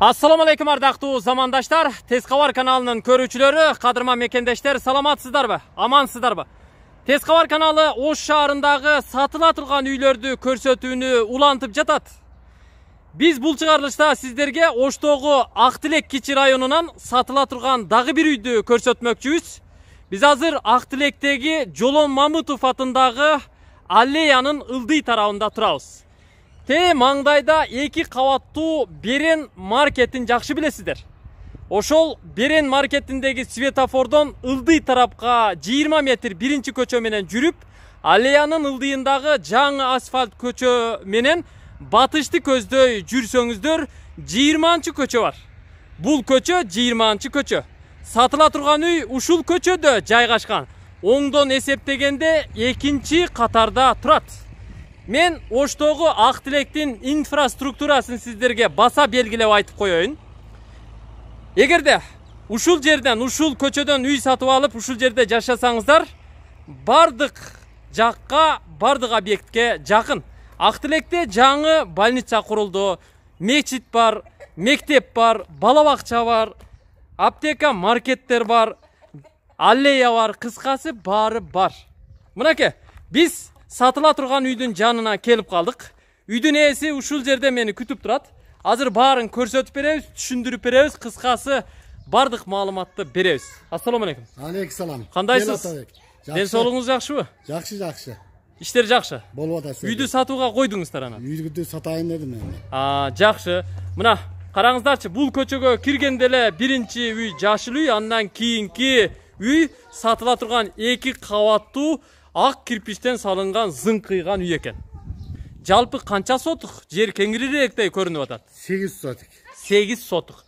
Ассаламу алейкум ардактуу замандаштар, Тез каналының каналынын көрүүчүлөрү, кадырман мекендештер, ба, амансыздар Тез хабар каналы Ош шаарындагы сатыла турган үйлерді көрсөтүүнү улантып жатат. Біз бұл чыгарылышта сіздерге Оштоғы Ак кичи районунан сатыла турган дагы бир үйдү көрсөтмөкчүбүз. Біз азыр Ак Жолон Мамытов атындагы аллеянын ылдый тарабында Те маңдайда екі кабаттуу берен маркетин жакшы білесіздер ошол берен маркетиндеги светофордон ылдый тарапка 20 метр биринчи көчө менен жүрүп аллеянын ылдыйындагы жаңы асфальт көчө менен батышты көздөй жүрсөңүздөр 20 көчө бар бул көчө 20 көчө сатыла турган үй ушул көчөдө жайгашкан оңдон эсептегенде экинчи катарда турат мен оштогу ак тилектин инфраструктурасын сиздерге баса белгилеп айтып коеюн эгерде ушул жерден ушул көчөдөн үй сатып алып ушул жерде жашасаңыздар бардық жакка бардык объектке жақын. ак тилекте жаңы больница құрылды. мечит бар мектеп бар бала бар аптека маркеттер бар аллея бар кыскасы баары бар мынакей биз сатыла турган үйдің жанына келіп қалдық үйдің иесі ушул жерде мені күтіп тұрады азыр барын көрсетіп береміз түшүндүрүп береміз қысқасы баардык маалыматты беребиз ассалому алейкум алейкум қандайсыз денсаулығыңыз соолугуңуз жакшыбы жақсы жакшы иштер жакшы болуп атат үйдү сатууга койдуңуздар анан үйдү сатайын дедим эми жақсы мына қараңыздаршы бұл көшеге киргенде эле биринчи үй жашыл үй андан кийинки үй сатыла турган эки кабаттуу ақ кирпичтен салынған зыңқиған үй екен жалпы қанша сотық жер кеңіріректей көрініп атат сегиз сотық сегиз сотық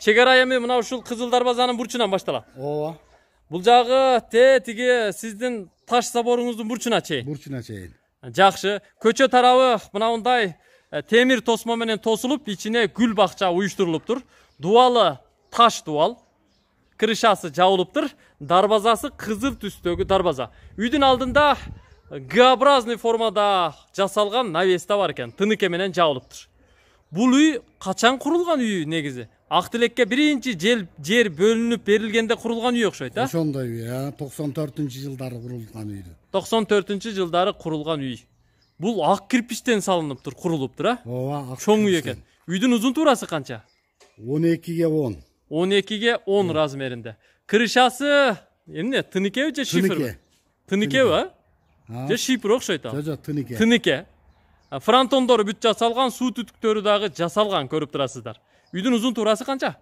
чегара эми мына ушул кызыл дарбазанын бурчунан башталат ооба бул жагы те тиги сиздин таш заборуңуздун бурчуна чейин бурчуна чейин жакшы көчө тарабы мындай э, темир тосма менен тосулуп ичине гүл бакча уюштурулуптур дубалы таш дубал крышасы жабылыптыр тұр дарбазасы қызыл түстегі дарбаза үйдің алдында г образный формада жасалған навеста бар екен тыныкеменен жабылып тұр бұл үй қачан құрылған үй негізі ақтілекке бірінші жер, жер бөлініп берілгенде құрылған үй ұқсайды а ошондой үй а токсон төртүнчү жылдары құрылған үй токсон төртүнчү жылдары құрылған үй бұл ақ кирпичтен салынып тұр құрылып тұр а ооба чоң үй екен үйдің ұзын турасы қанша он екіге он он 10 он размерінде Крышасы эмне тыныкеби же шифер? Тыныкеби? Же шифр окшойт ал. Жок, тыныке. Тыныке. Фронтондору бүт жасалган, суу түтүктөрү дагы жасалган көрүп турасыздар. Үйдүн узун туурасы канча?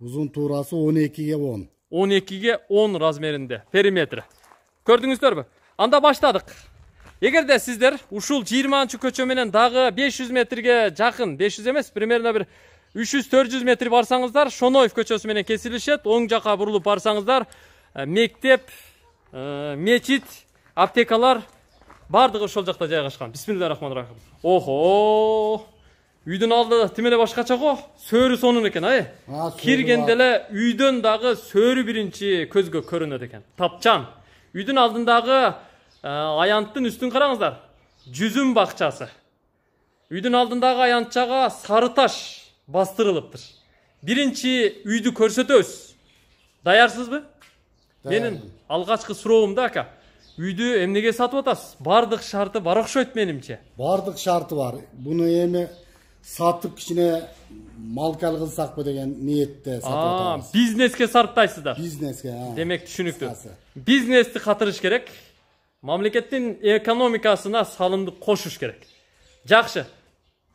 Узун туурасы он экиге он он экиге он размеринде периметри. Көрдүңүздөрбү? Анда баштадык. эгерде сиздер ушул жыйырманчы көчө менен дагы беш жүз метрге жакын, беш жүз эмес, примерно бир 300-400 метр барсаңыздар шоноев көчесі менен кесилишет оң жаққа бұрылып барсаңыздар мектеп мечит аптекалар бардығы ошол жақта жайгашкан бисмилля Рахман рахим охо үйдүн алды тим эле башкача го сөөрү сонун экен ай киргенде эле үйдөн дагы сөөрү биринчи көзгө көрүнөт экен тапчан үйдүн алдындағы аянттың үстін қараңыздар. Жүзім бақчасы. үйдүн алдындағы аянтчага сары таш бастырылыптыр биринчи үйдү көрсөтөбүз даярсызбы Менин алгачкы суроом да ака үйдү эмнеге сатып атасыз баардык шарты бар окшойт менимче баардык шарты бар буну эми сатып кичине малкал кылсакпы деген ниетте сатып атабыз бизнеске сарптайсыздар бизнеске демек түшүнүктүү бизнести катырыш керек мамлекеттин экономикасына салымды кошуш керек жакшы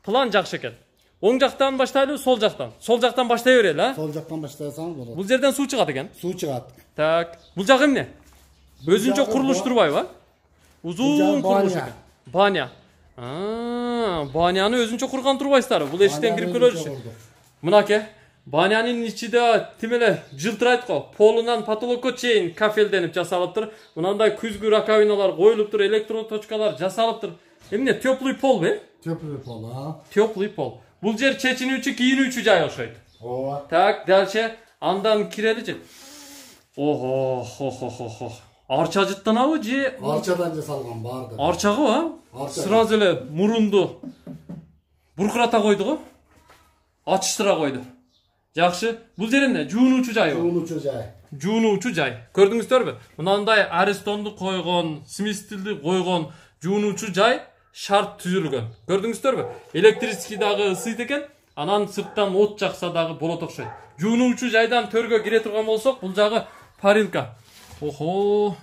план жакшы экен Оңжақтан баштайлы, сол жақтан. Сол жақтан баштай берели, а? Сол жақтан баштайсаңыз болады. Бұл жерден су шығады екен. Су шығады. Так, бұл жақ эмне? Өзүнчө курулуш турбайбы, а? Узун курулуш экен. Баня. А, баняны өзүнчө курган турбайсыздарбы? Бул эшиктен кирип көлөр үчүн. Мынаке, банянын ичиде тим эле жылтырайт го. Полунан потолокко чейин кафелденип жасалыптыр. Мындай күзгү раковиналар коюлуптур, электроточкалар жасалыптыр. Эмне, теплый пол бе? Теплый пол, а? Теплый пол. Bulcer çeçini üçü giyini üçü cay olsaydı. Ova. Tak derse şey, andan kirelici. Oh oh oh oh oh oh. Arçacıttan avcı. Arçadan ce salgan bardı. Arçağı var. Arça. Sırazele murundu. Burkurata koydu o. Açıştıra koydu. Yaxşı. Bu yerinde Cunu uçucay. Cunu uçucay. Cunu uçucay. Gördünüz mü? Bundan da Ariston'du koygon, Smith'ti koygon Cunu uçucay. шарт түзүлгөн көрдүңүздөрбү электрический дагы ысыйт екен анан сырттан от жакса дагы болот окшойт жуынуучу жайдан төргө кире турган болсок бул жагы парилка охо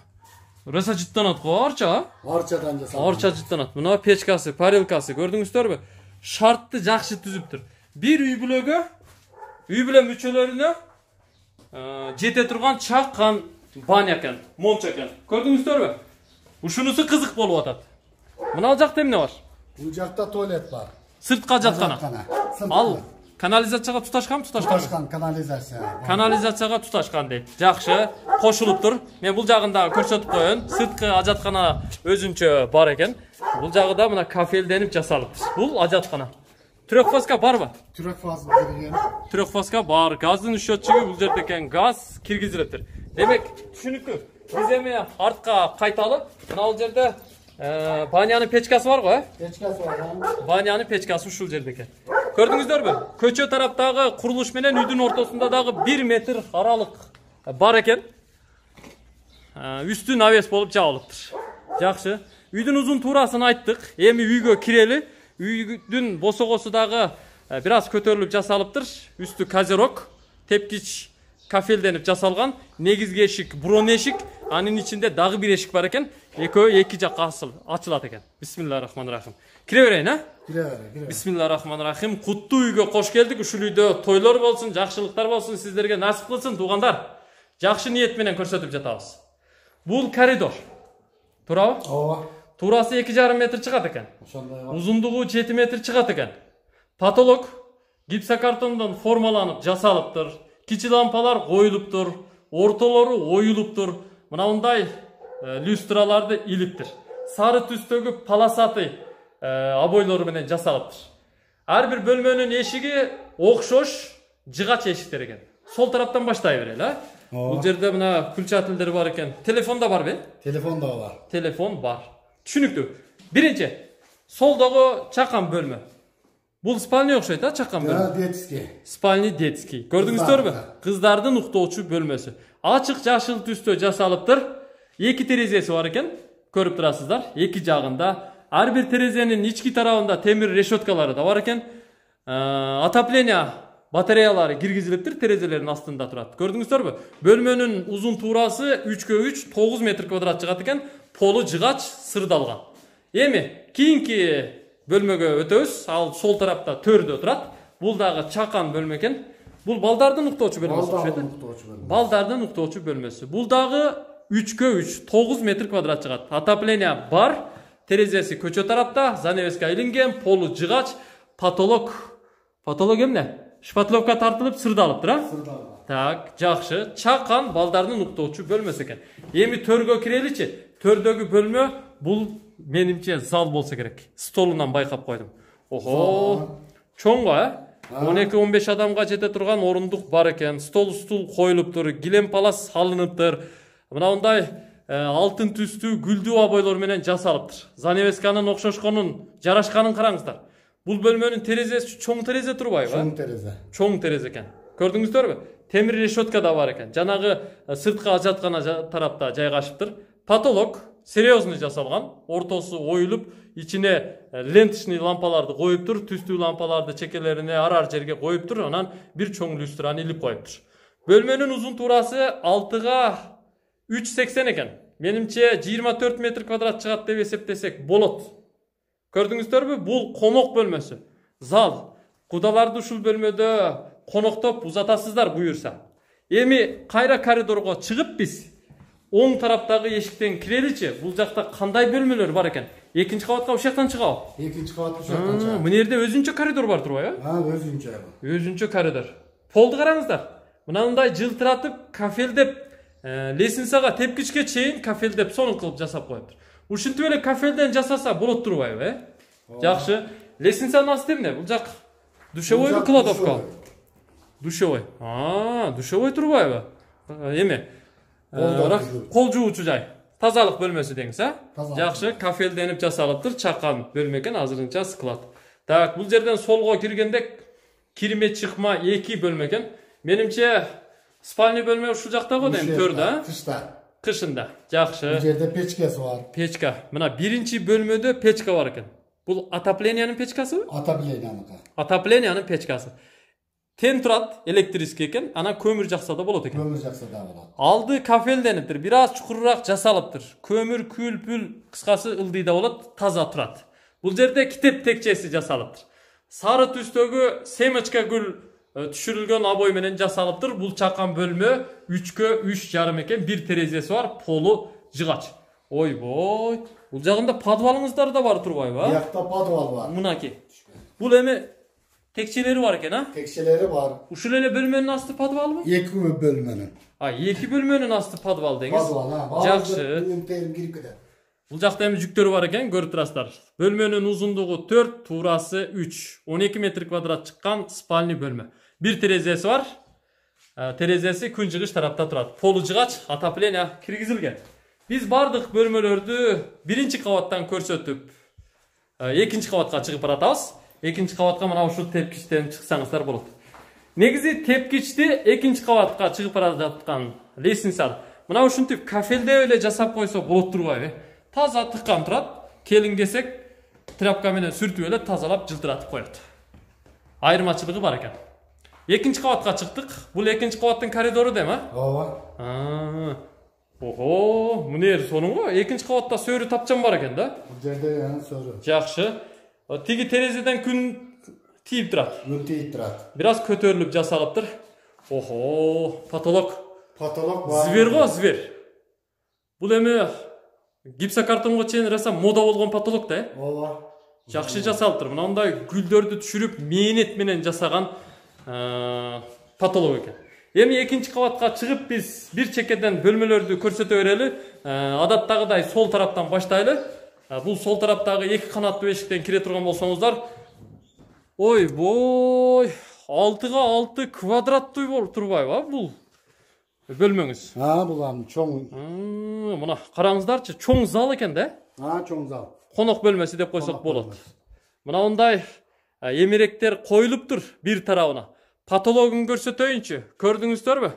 роса жыттанат го арча арчадан жасалган арча жыттанат мына печкасы парилкасы көрдүңүздөрбү шартты жакшы түзүптүр бир үй бүлөгө үй бүлө мүчөлөрүнө э, жете турган чакан баня экен мончо экен көрдүңүздөрбү ушунусу кызык болуп атат мынау жақта эмне бар бул жакта туалет бар сыртка жаткана ал канализацияга туташканбы туташканбы туташкан канализация канализацияга туташкан дейт жакшы кошулуп тур мен бул жагын дагы көрсөтүп коеюн сырткы ажаткана өзүнчө бар экен бул жагы да мына кафелденип жасалыпты бул ажаткана трехфазка барбы кирген трехфазка бар газдын счетчиги бул жерде экен газ киргизилиптир демек түшүнүктүү биз эми артка кайталы мына бул жерде Ee, banyanın peçkası var mı? Peçkası var. Banyanın peçkası şu yerdeki. Gördünüzler mü? Köçe taraftaki kuruluş bilen üdün ortasında ortasındaki bir metr aralık bareken ee, üstü naves bolup çağılıktır. Yaxşı. Üdün uzun turasını aittık. Emi üygö kireli. Üdün Üydün bosogosudağı e, biraz kötörülüp casalıptır. Üstü kazerok. Tepkiç кафелденип жасалған негізгі эшик брон эшик анын ичинде дагы бир эшик бар экен экөө эки асыл ачылат экен бисмилла рахман рахим кире берейин а кире берейин бисмилла рахманы рахим куттуу үйгө кош келдик ушул үйдө тойлор болсун жакшылыктар болсун сиздерге насип кылсын туугандар жакшы ниет менен көрсөтүп жатабыз бул коридор туурабы ооба туурасы эки жарым метр чыгат экен ошондой узундугу жети метр чыгат экен потолок гипсокартондон формаланып жасалыптыр кичи лампалар коюлуптур ортолору оюлуптур мынандай э, люстраларды илиптир сары түстөгү полосатый э, обойлору менен жасалыптыр ар бир бөлмөнүн эшиги окшош жыгач эшиктер экен сол тараптан баштай берели а бул жерде мына включательдер бар экен телефон да барбы э телефон да бар телефон бар түшүнүктүү биринчи солдогу чакан бөлмө Бұл спальня окшойт а чакан детский спальня детский қыздардың кыздардын уктоочу бөлмөсү ачык жашыл түстө жасалыптыр екі терезесі бар екен көріп тұрасыздар екі жағында ар бир терезенин ички тарабында темир решеткалары да бар экен отопление батареялары киргизилиптир терезелердин астында турат көрдүңүздөрбү бөлмөнүн узун туурасы үчкө үч тогуз метр квадрат чыгат экен полу жыгач сырдалган эми кийинки бөлмеге өтөбүз ал сол тарапта төрдө турат бул дагы чакан бөлмө экен бул балдардын уктоочу бөлмөсү окшойт балдардын уктоочу бөлмөсү бул дагы үчкө үч тогуз метр квадрат чыгат отопление бар терезеси көчө тарапта заневеска илинген полу жыгач потолок потолок эмне шпатлевка тартылып сырдалыптыр а так жакшы чакан балдардын уктоочу бөлмөсү экен эми төргө киреличи төрдөгү бөлмө бул менімше зал болса керек столунан байқап қойдым охо чоң ғой э он эки он беш адамга жете тұрған орындық бар екен стол стул коюлуптур килем палас салыныптыр мындай ә, алтын түсті гүлдүү обойлор менен жасалыптыр занавесканын окшошконун жарашканын караңыздар бул бөлмөнүн терезеси чоң терезе турбайбы чоң терезе чоң терезе экен көрдүңүздөрбү темир решетка да бар экен жанагы ә, сырткы ажаткана тарапта жайгашыптыр потолок серьезный жасалған ортасы ойылып ичине ленточный лампаларды қойып тұр түстүү лампаларды чекелерине ар ар жерге қойып тұр анан бир чоң люстраны илип коюптур бөлмөнүн узун туурасы алтыга үч сексен экен менимче жыйырма төрт метр квадрат чыгат деп эсептесек болот көрдүңүздөрбү бул конок бөлмөсү зал кудаларды ушул бөлмөдө коноктоп узатасыздар буюрса эми кайра коридорго чыгып биз оң тараптагы эшиктен киреличи бұл жақта қандай бөлмелер бар екен екінші қабатқа ушул жақтан шығау екінші қабатқа ушул жақтан шығау мына жерде өзүнчө коридор бар турбайбы а өзүнчө өзүнчө коридор полды қараңыздар мынандай жылтыратып кафелдеп ә, лестницага тепкичке чейин кафелдеп сонун қылып жасап коюптур ушинтип эле кафелден жасаса болот турбайбы э жакшы лестницанын асты эмне бул жак душевойбу кладовка душевой душевой турбайбы э? э, эме қол жуу жуучу жай тазалык бөлмөсү деңиз э жакшы кафелденип жасалыптыр чакан бөлмө экен азырынча склад так бул жерден солго киргенде кирме чыкма эки бөлмө экен менимче спальный бөлмө ушул жакта го дейм төрдө э кышта кышында жакшы бул жерде печкасы бар печка мына биринчи бөлмөдө печка бар экен бул отоплениянын печкасыбы отопленияныкы отоплениянын печкасы тең турат электрический экен анан көмүр жакса да болот экен көмүр жакса да болот алды кафелдениптир бир аз чукурураак жасалыптыр көмүр пүл кыскасы ылдый да болот таза турат бул жерде китеп текчеси жасалыптыр сары түстөгү семечка гүл түшүрүлгөн обой менен жасалыптыр бул чакан бөлмө үчкө үч жарым экен бир терезеси бар полу жыгач ойбой бул жагында подвалыңыздар да бар турбайбы а биякта подвал бар мынакей бул эми Tekçeleri var ha? Tekçeleri var. Uşulele bölmenin aslı padval mı? Yeki bölmenin. Ha, yeki bölmenin aslı padval deniz. Padval ha. Жақсы. Bulacak da hemen Бұл жақта эми жүктөр бар экен көрүп турасыздар. Бөлмөнүн узундугу 4, туурасы 3. 12 метр квадрат чыккан спальный бөлмө. Бир терезеси бар. терезеси күн жыгыш тарапта турат. Полу жыгач отопление киргизилген. Биз birinci бөлмөлөрдү биринчи кабаттан көрсөтүп, экинчи кабатка чыгып баратабыз экинчи кабатка мына ушул тепкичтен чыксаңыздар болот негизи тепкичти экинчи кабатка чыгып бара жаткан лестницаны мына ушинтип кафелдеп эле жасап койсо болот турбайбы э? таза тыккан турат келин кесек тряпка менен сүртүп эле тазалап жылтыратып коет айырмачылыгы бар экен экинчи кабатка чыктык бул экинчи кабаттын коридору дейм э ооба ого мына жери сонун го экинчи кабатта сөөрү тапчан бар экен да бул жерде сөөрү жакшы Э, тиги терезеден күн турат турат тийип турат бир аз жасалып жасалыптыр охо потолок потолок бар звер го звер бул эми гипсокартонго чейин раса мода болгон потолок да э ооба жакшы жасалыптыр мына мындай гүлдөрдү түшүрүп мээнет менен жасаган э, потолок экен эми экинчи кабатка чыгып биз бир чекеден бөлмөлөрдү көрсөтө берели э, адаттагыдай сол тараптан баштайлы Ә, бұл сол тараптағы екі қанатты бесіктен кіре тұрған болсаңыздар ойбой алтыға алты квадрат ба бұл бөлмеңіз а бұл чоң мына қараңыздаршы чоң зал екен да а чоң зал қонақ бөлмесі деп қойсақ болады мынауындай ә, емеректер қойылып тұр бір тарауына потологын көрсетейінші көрдіңіздер бе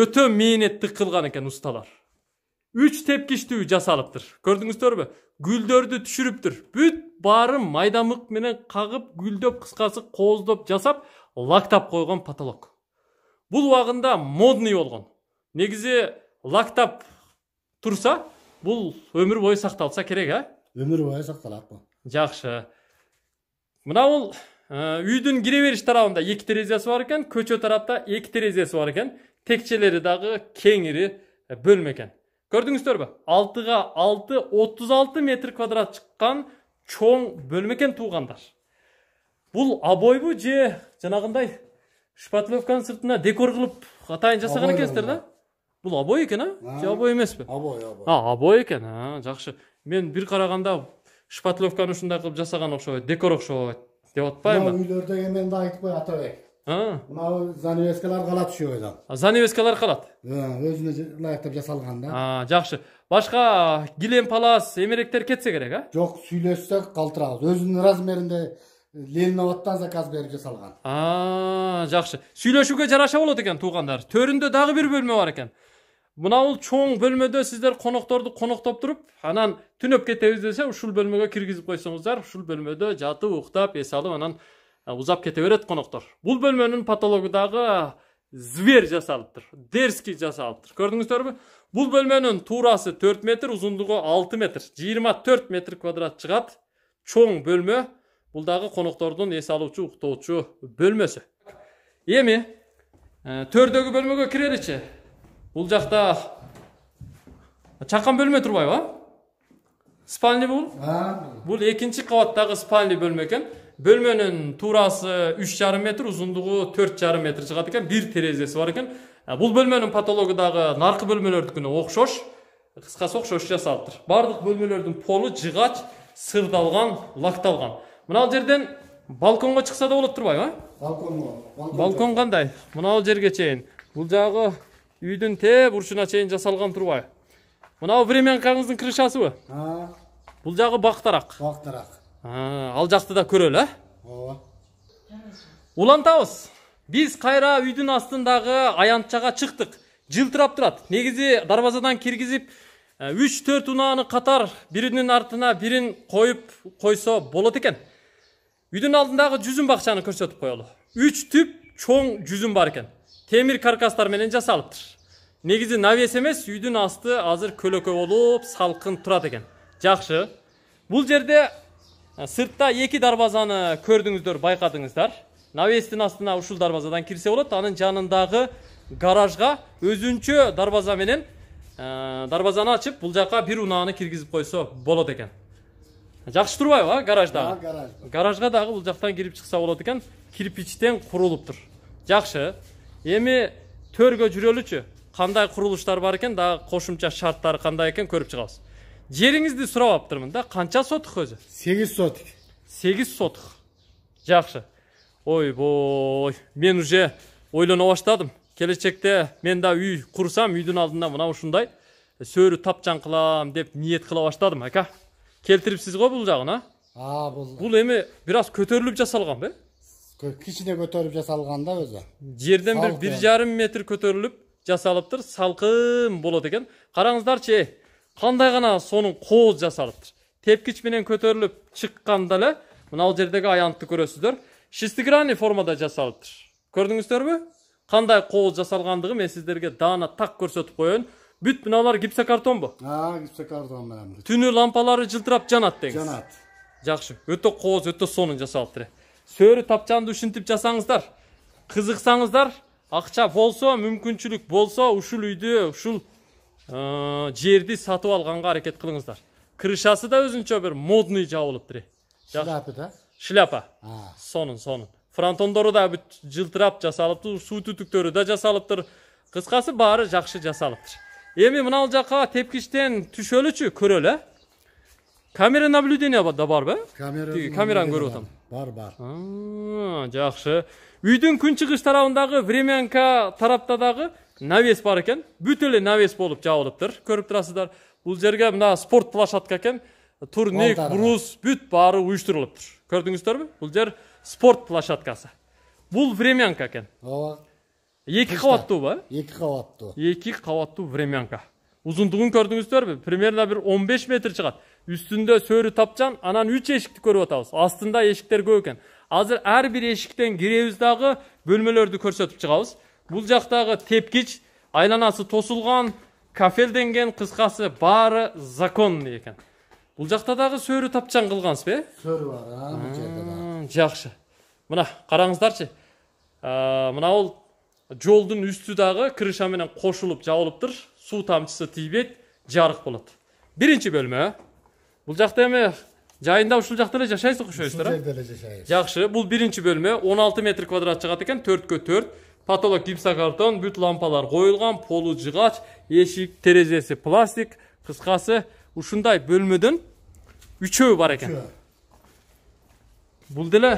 өте мейнетті қылған екен ұсталар үш тепкіш жасалыптыр. жасалып көрдіңіздер гүлдөрдү түшүрүптүр бүт баарын майдамык менен кагып гүлдөп кыскасы кооздоп жасап лактап койгон потолок бул убагында модный болгон негизи лактап турса бул өмүр бою сакталса керек э ә? өмүр бою сакталат бул жакшы мына бул ә, үйдүн кире бериш тарабында эки терезеси бар экен көчө тарапта эки терезеси бар экен текчелери дагы кеңири бөлмө экен көрдүңүздөрбү алтыга алты отуз алты метр квадрат шыққан чоң туғандар Бұл бул обойбу же жанағындай шпатлевканын сыртына декор қылып атайын жасаған экенсиздер да бұл обой екен а же обой эмеспи обой обой а обой екен а жакшы мен бір қарағанда шпатлевканы ушундай қылып жасаған оқшау, декор окшобойт деп атпаймынбы мына үйлөрдө мен да айтпай атабек мынау занавескалар калат ушул бойдон занавескалар калат өзүнө ылайыктап жасалган да жакшы башка килем палас эмеректер кетсе керек а жок сүйлөшсөк калтырабыз өзүнүн размеринде ленинабадтан заказ берип жасалган жакшы сүйлөшүүгө жараша болот экен туугандар төрүндө дагы бир бөлмө бар экен мынабул чоң бөлмөдө сиздер конокторду коноктоп туруп анан түнөп кетебиз десе ушул бөлмөгө киргизип койсоңуздар ушул бөлмөдө жатып уктап эс алып анан узап ә, кете берет коноктор бул бөлмөнүн дагы зверь жасалыптыр дерзкий жасалыптыр көрдүңүздөрбү бул бөлмөнүн туурасы төрт метр узундугу алты метр жыйырма төрт метр квадрат чыгат чоң бөлмө бул дагы коноктордун эс алуучу уктоочу бөлмөсү эми ә, төрдөгү бөлмөгө киреличи бул жакта чакан бөлмө турбайбы а спальный бул бул экинчи кабаттагы спальный бөлмө экен бөлменің турасы үч жарым метр узундугу төрт жарым метр чыгат экен бир терезесі бар бул бұл бөлменің дагы нарқы бөлмөлөрдүкүнө оқшош қысқасы оқшош жасалыптыр баардык бөлмелердің полы жыгач сырдалған лақталған. мынау жерден балконға чыкса да болот турбайбы балконго балкон кандай мынау жерге чейин бул жагы үйдүн тээ бурчуна чейин жасалган турбайбы мынау временкаңыздын крышасыбы бул жагы бактарак бактарак ал жақты да көрөлү э ооба улантабыз биз кайра үйдүн астындагы аянтчага чыктык жылтырап турат негизи дарбазадан киргизип үч төрт унааны катар биринин артына бирин коюп койсо болот экен үйдүн алдындагы жүзүм бакчаны көрсөтүп коелу үч түп чоң жүзүм бар экен темир каркастар менен жасалыптыр негизи навес эмес үйдүн асты азыр көлөкө болуп салкын турат экен жакшы бул жерде Ә, сыртта екі дарбазаны көрдіңіздер байқадыңыздар навестің астына ушул дарбазадан кірсе болот анын жанындағы гаражға өзүнчө дарбаза менен ә, дарбазаны ашып бұл жаққа бир унааны киргизип койсо болот экен жакшы турбайбы ба гаражда гараж гаражга дагы бул жактан кирип чыкса болот экен кирпичтен курулуптур жакшы эми төргө жүрөлүчү қандай курулуштар бар екен дагы кошумча шарттары қандай екен көріп чыгабыз жеріңізді сұрап аптырмын да канча өзі өзү сегиз сотук сегиз сотук жакшы ойбой мен уже ойлоно баштадым келечекте мен да үй құрсам үйдің алдында мына ушундай сөөрү тапчан кылам деп ниет кыла баштадым ака келтирипсиз го бұл жағын а а бұл бұл эми біраз аз жасалған ба бе кичине көтөрүп жасалган да өзі жерден бир бир жарым метр көтөрүлүп жасалыптыр болады екен қараңыздар караңыздарчы қандай ғана соның қол жасалыптыр тепкішпенен көтеріліп шыққанда эле мынау жердеги аянтты көрөсүздөр шестигранный формада жасалыптыр көрдіңіздер бі? қандай қол жасалғандығы мен сіздерге дана так көрсөтүп коеюн бүт мыналар гипсокартонбу а гипсокартон менен түнү лампалары жылтырап жанат деңиз жанат жакшы өтө кооз өтө сонун жасалыптыр сөөрү тапчанды ушинтип жасаңыздар қызықсаңыздар, акча болсо мүмкүнчүлүк болсо ушул үйдү ушул Э, жерді сатып алғанға әрекет қылыңыздар крышасы да өзінше бір модный жабылып тұр шляпа да шляпа сонын сонын фронтондору да бүт жылтырап жасалып тұр су да жасалып тұр қысқасы бары жақсы жасалып тұр эми мынал жаққа тепкіштен түшөлүчү көрөлү э камера наблюдения да бар ба камераны көрүп атам бар бар жақсы үйдің күн шығыс тарабындағы времянка тарапта дағы навес бар екен эле навес болуп жабылыптыр көрүп турасыздар бул жерге мына спорт площадка экен турник брус бүт баары уюштурулуптур көрдүңүздөрбү бул жер спорт площадкасы бул времянка экен ооба эки кабаттуубу э эки кабаттуу эки кабаттуу времянка узундугун көрдүңүздөрбү примерно бир он беш метр чыгат үстүндө сөрі тапчан анан үч эшикти көрүп атабыз астында эшиктер көп экен азыр ар бир эшиктен киребиз дагы бөлмөлөрдү көрсөтүп чыгабыз бұл жақтағы тепкіш айланасы тосылған кафелденген деген қысқасы бары законный екен бұл жақта дағы сөрі тапчан қылғансыз бе сөрі бар а жерде жақсы мына қараңыздаршы мына ол жолдың үсті дағы крышаменен қошылып жабылып тұр су тамчысы тибейді жарық болады бірінші бөлме бұл жақта эми жайында ушул жакта эле жашайсыз окшойсуздар ушул жерде эле жашайбыз жакшы бул биринчи бөлмө он алты метр квадрат чыгат экен төрткө төрт потолок гипсокартон бүт лампалар қойылған полу жығач есік терезесі пластик қысқасы ушундай бөлмөдөн үчөө бар екен бул деле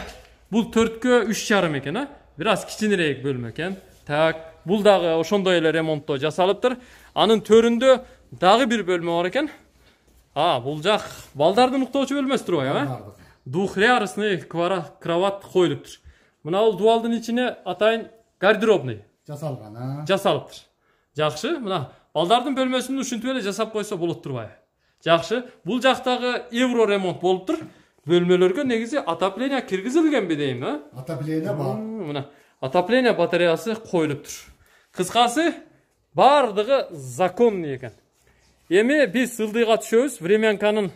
бул төрткө үч жарым экен а бир аз бөлме бөлмө экен так бул дагы ошондой эле ремонтто жасалыптыр анын төрүндө дагы бир бөлмө бар экен а бул жак балдардын уктоочу бөлмөсү турбайбы э двухрярусный кроват коюлуптур мына бул дубалдын ичине атайын гардеробный жасалган жасалыптыр жақсы мына балдардың бөлмөсүн ушинтип эле жасап койсо болот турбайбы жакшы бул жактагы евро ремонт болуптур бөлмөлөргө негизи отопление киргизилгенби дейм а отопление бар мына отопление батареясы коюлуптур кыскасы баардыгы законный экен эми биз ылдыйга түшөбүз времянканын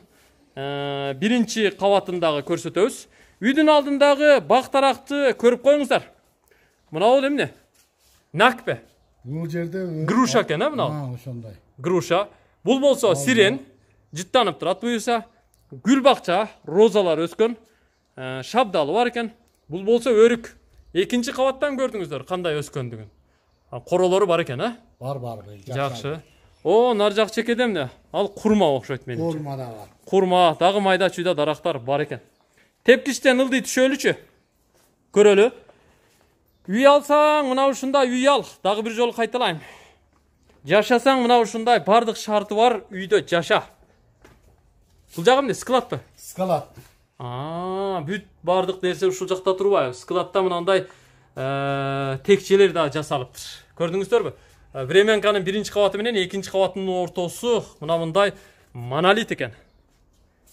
ә, биринчи кабатындагы көрсөтөбүз үйдүн алдындагы бак даракты көрүп коюңуздар мынау ол эмне нак пе бул жерде груша экен э мынау ошондой груша бул болсо сирен жыттанып турат буюрса гүл бакча розалар өскөн шабдалы бар экен бул болсо өрүк экинчи кабаттан көрдүңүздөр кандай өскөндүгүн королору бар экен э бар бар жакшы о нары жак чекеде эмне ал курма окшойт менимче курма да бар курма дагы майда чүйдө дарактар бар экен тепкичтен ылдый түшөлүчү көрөлү үй алсаң мынау ушундай үй ал дагы бір жолу кайталайм жашасаң мына ушундай баардык шарты бар үйдө жаша бул жагы эмне складпы склад бүт баардык нерсе жақта жакта турбайбы складта мынандай ә, текчелер дагы жасалыптыр көрдүңүздөрбү ә, временканың биринчи кабаты менен экинчи кабатынын ортосу мына мындай монолит екен.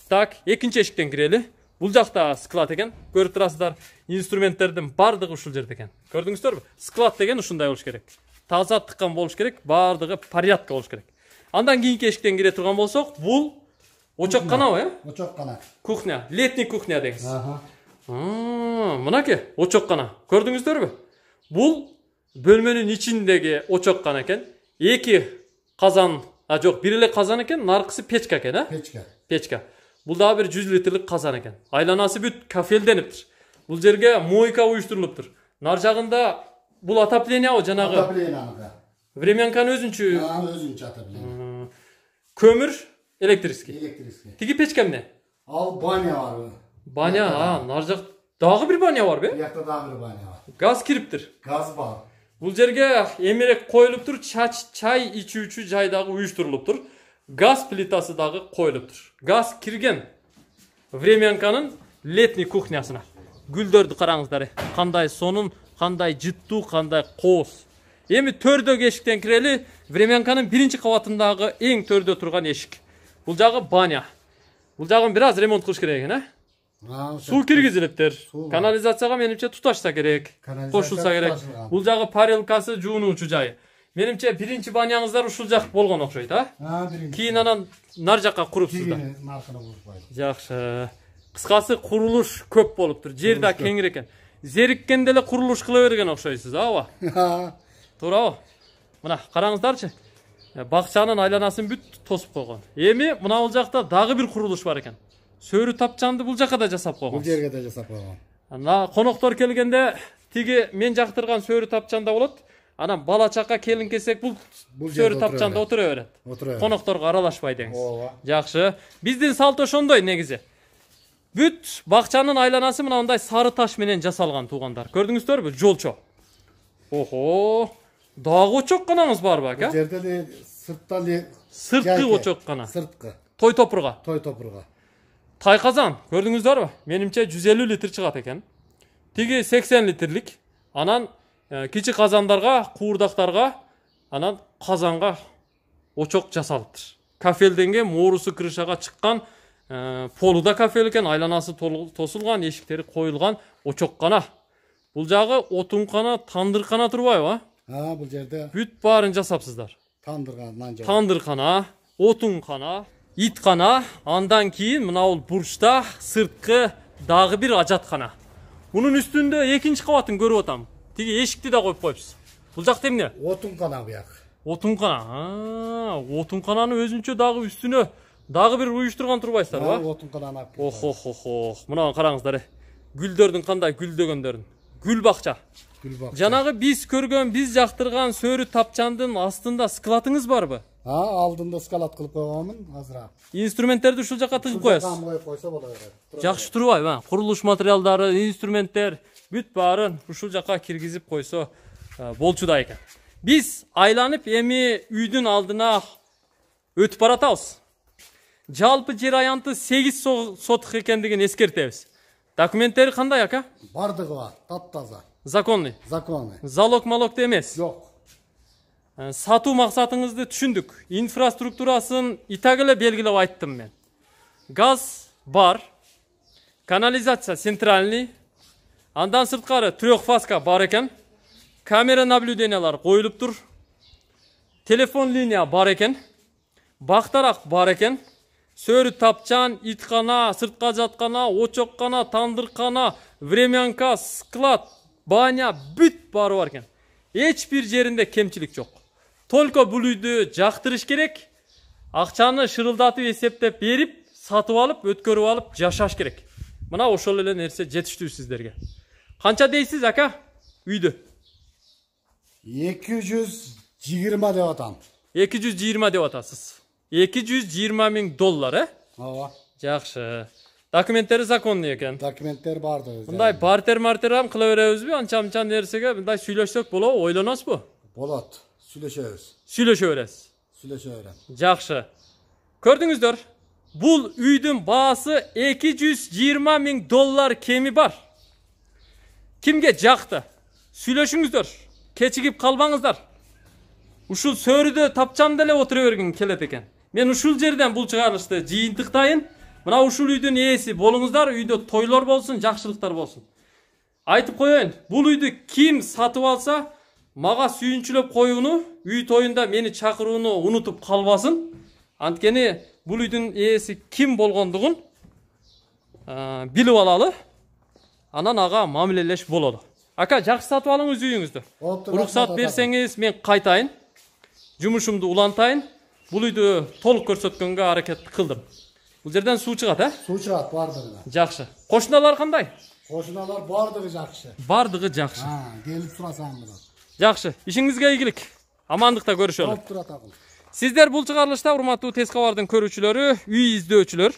так екінші эшиктен кірелі бұл жақта склад екен көріп тұрасыздар инструменттердің барлығы ұшыл жерде екен көрдіңіздер бе склад деген ұшындай болуш керек таза тыққан болуш керек барлығы порядка болуш керек андан кейін кешіктен келе тұрған болсақ бұл қана ғой иә қана кухня летний кухня деңіз мынакей қана көрдіңіздер бе бұл бөлменің ішіндегі қана екен екі қазан а жоқ бір эле қазан екен нарқысы печка екен ә печка печка бұл дағы бір жүз литрлік қазан екен айланасы бүт кафелденіпті бұл жерге мойка уюштурулуптур нар жағында бұл отопление ғой жаңағы отопление времянканы өзүнчө өзүнчө отопление көмір электрический электрический тиги печка эмне ал баня бар баня а нар жак дагы бир баня бар бе биякта дагы бир баня бар газ кириптир газ бар бул жерге эмерек коюлуптур чай ичүүчү жай дагы уюштурулуптур газ плитасы дағы қойылып тұр газ кірген времянканын летний кухнясына гүлдерді қараңыздар э. қандай сонун қандай жытту қандай қос. эми төрді эшиктен кирели времянканын биринчи кабатындагы эң төрдө турган эшик бул жагы баня бул жагын бир аз ремонт кылыш керек экен э суу киргизилиптир канализацияга менимче туташса керек кошулса керек бул жагы парилкасы жуунуучу жай менимче биринчи баняңыздар ушул жак болгон окшойт а кийин анан нар жакка курупсуздар жакшы кыскасы курулуш көп болуптур жер да кеңири экен зериккенде эле курулуш кыла берген окшойсуз ооба туурабы мына караңыздарчы э, бакчанын айланасын бүт тосуп койгон эми мына бул жакта дагы бир курулуш бар экен сөөрү тапчанды бул жака да жасап койгон бул жерге да жасап койгон коноктор келгенде тиги мен жактырган сөөрү тапчанда болот анан бала чака келин келсек бул сөрү тапчанда отура берет отура берет конокторго аралашпай деңиз ооба жакшы биздин салт ошондой негизи бүт бакчанын айланасы мындай сары таш менен жасалган туугандар көрдүңүздөрбү жолчо охо дагы очок канаңыз барбы аке бул жерде эле сырттан эле сырткы очок кана сырткы той топурга той топурга тайказан казан көрдүңүздөрбү менимче жүз элүү литр чыгат экен тиги сексен литрлик анан Э, кичи казандарга куурдактарга анан казанга очок жасалыптыр кафелденген моорусу крышага чыккан э, полу да кафел экен айланасы тосулган эшиктери коюлган кана бул жагы отункана тандыркана турбайбы а бул жерде бүт баарын жасапсыздар тандыркана кана ит иткана андан кийин мына бул бурчта сырткы дагы бир ажаткана мунун үстүндө экинчи кабатын көрүп атам тиги эшикти да коюп коюпсуз бул жакта эмне отункана бияк отункана отункананы өзүнчө дагы үстүнө дагы бир уюштурган турбайсыздарбы ооба отункананы алып ох мынаны караңыздар э гүлдөрдүн кандай гүлдөгөндөрүн гүл бакча гүл бакча жанагы биз көргөн биз жактырган сөөрү тапчандын астында складыңыз барбы а алдында склад кылып койгонмун азыраак инструменттерди ушул жаққа тыгып коесуз коюп койсо боло берет жакшы турбайбы курулуш материалдары инструменттер бүт баарын ушул жака киргизип койсо болчудай экен биз айланып эми үйдүн алдына өтүп баратабыз жалпы жер аянты сегиз сотых экендигин эскертебиз документтери кандай ака баардыгы бар таптаза законный законный залог малокто эмес жок сатуу максатыңызды түшүндүк инфраструктурасын так эле белгилеп айттым мен газ бар канализация центральный андан сырткары фаска бар экен камера наблюдениялар коюлуп тур телефон линия бар экен бақтарақ бар экен сөрі тапчан иткана сыртка жаткана очоккана тандыркана времянка склад баня бүт бары бар экен эч бир жеринде кемчилик жок только бул үйдү жактырыш керек акчаны шырылдатып эсептеп берип сатып алып өткөрүп алып жашаш керек мына ошол эле нерсе жетиштүү сиздерге qancha deysiz aka uyni ikki yuz yigirma deyapman ikki yuz yigirma deyapsiz ikki yuz yigirma ming dollar a ova yaxshi dokumentlari законный ekan dokumentlari bor bunday barter marter ham qilaveramizmi ancha muncha narsaga bunday suylashsak bo'ladi o'ylanasizmi bo'ladi suylashaveramiz suylashaverasiz suylashaveramiz yaxshi ko'rdingizlar bu uyning baasi ikki yuz dolar ming dollar kemi bor кимге жакты сүйлөшүңүздөр кечигип калбаңыздар ушул сөөрүдө тапчам деле отура бергиң келет экен мен ушул жерден бул чыгарылышты жыйынтыктайын мына ушул үйдүн ээси болуңуздар үйдө тойлор болсун жакшылыктар болсун айтып коеюн бул үйдү ким сатып алса мага сүйүнчүлөп коюуну үй тоюнда мени чакырууну унутуп калбасын анткени бул үйдүн ээси ким болгондугун билип алалы анан ага мамилелеш элешип ака жакшы сатып алыңыз үйүңүздү болуптур уруксат берсеңиз мен кайтайын жумушумду улантайын бул үйдү толук көрсөткөнгө аракет кылдым бул жерден суу чыгат э ә? суу чыгат баардыгына жакшы кошуналар кандай кошуналар баардыгы жакшы баардыгы жакшы келип сурасаң болот жакшы ишиңизге ийгилик амандыкта көрүшөлү болуптур атагүл сиздер бул чыгарылышта урматтуу тез кабардын көрүүчүлөрү үй издөөчүлөр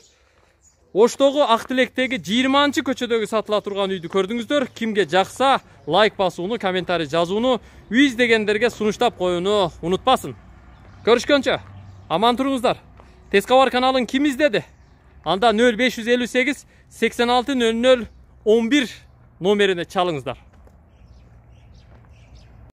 оштогу ак тилектеги жыйырманчы көчөдөгү сатыла турган үйдү көрдүңүздөр кимге жакса лайк басууну комментарий жазууну үй издегендерге сунуштап коюуну унутпасын көрүшкөнчө аман туруңуздар тез кабар каналын ким издеди анда 0558 беш жүз элүү сегиз чалыңыздар